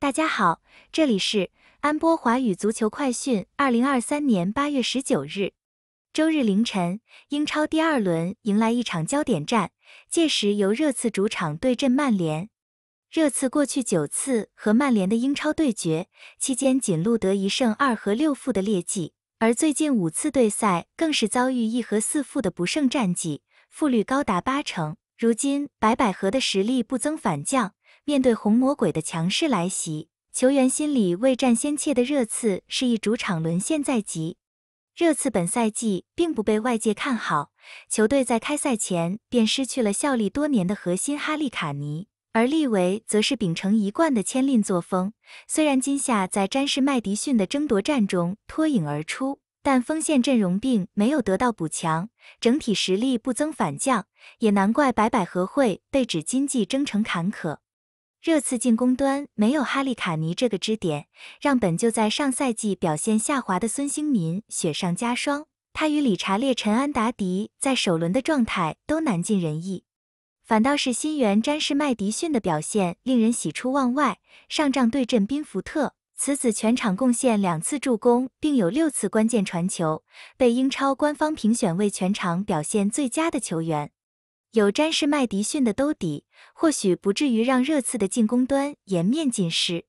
大家好，这里是安波华语足球快讯。二零二三年八月十九日，周日凌晨，英超第二轮迎来一场焦点战，届时由热刺主场对阵曼联。热刺过去九次和曼联的英超对决期间，仅录得一胜二和六负的劣迹，而最近五次对赛更是遭遇一和四负的不胜战绩，负率高达八成。如今白百合的实力不增反降。面对红魔鬼的强势来袭，球员心里未战先怯的热刺是一主场沦陷在即。热刺本赛季并不被外界看好，球队在开赛前便失去了效力多年的核心哈利卡尼，而利维则是秉承一贯的签令作风。虽然今夏在詹士麦迪逊的争夺战中脱颖而出，但锋线阵容并没有得到补强，整体实力不增反降，也难怪白百合会被指经济征程坎坷。热刺进攻端没有哈利卡尼这个支点，让本就在上赛季表现下滑的孙兴民雪上加霜。他与理查列、陈安达迪在首轮的状态都难尽人意，反倒是新援詹士麦迪逊的表现令人喜出望外。上仗对阵宾福特，此子全场贡献两次助攻，并有六次关键传球，被英超官方评选为全场表现最佳的球员。有詹士麦迪逊的兜底，或许不至于让热刺的进攻端颜面尽失，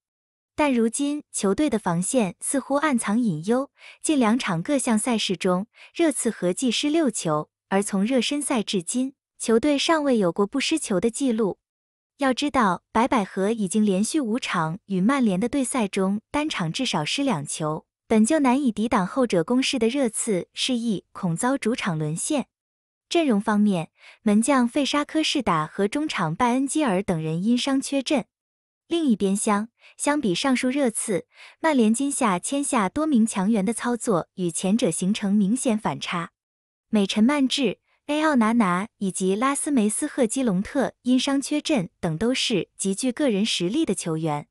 但如今球队的防线似乎暗藏隐忧。近两场各项赛事中，热刺合计失六球，而从热身赛至今，球队尚未有过不失球的记录。要知道，白百合已经连续五场与曼联的对赛中单场至少失两球，本就难以抵挡后者攻势的热刺，示意恐遭主场沦陷。阵容方面，门将费沙科士打和中场拜恩基尔等人因伤缺阵。另一边厢，相比上述热刺，曼联今夏签下多名强援的操作与前者形成明显反差。美臣曼智、A 奥拿拿以及拉斯梅斯赫基隆特因伤缺阵等都是极具个人实力的球员。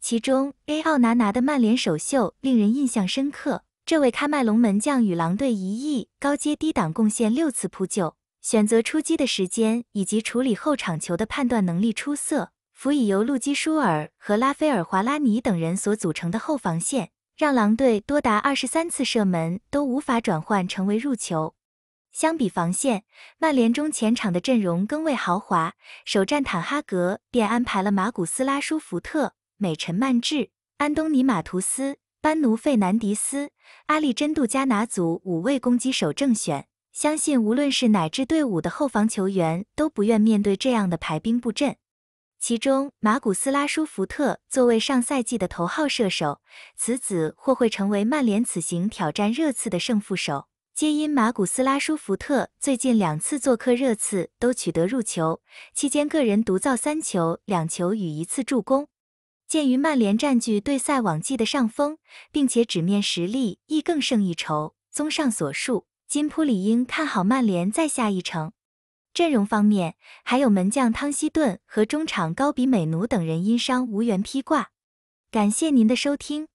其中 A 奥拿拿的曼联首秀令人印象深刻。这位喀麦隆门将与狼队一役高接低挡贡献六次扑救，选择出击的时间以及处理后场球的判断能力出色，辅以由路基舒尔和拉斐尔华拉尼等人所组成的后防线，让狼队多达二十三次射门都无法转换成为入球。相比防线，曼联中前场的阵容更为豪华，首战坦哈格便安排了马古斯拉舒福特、美臣曼治、安东尼马图斯。班奴费南迪斯、阿利真杜、加拿祖五位攻击手正选，相信无论是哪支队伍的后防球员都不愿面对这样的排兵布阵。其中，马古斯拉舒福特作为上赛季的头号射手，此子或会成为曼联此行挑战热刺的胜负手。皆因马古斯拉舒福特最近两次做客热刺都取得入球，期间个人独造三球、两球与一次助攻。鉴于曼联占据对赛往绩的上风，并且纸面实力亦更胜一筹。综上所述，金扑理应看好曼联再下一城。阵容方面，还有门将汤希顿和中场高比美奴等人因伤无缘披挂。感谢您的收听。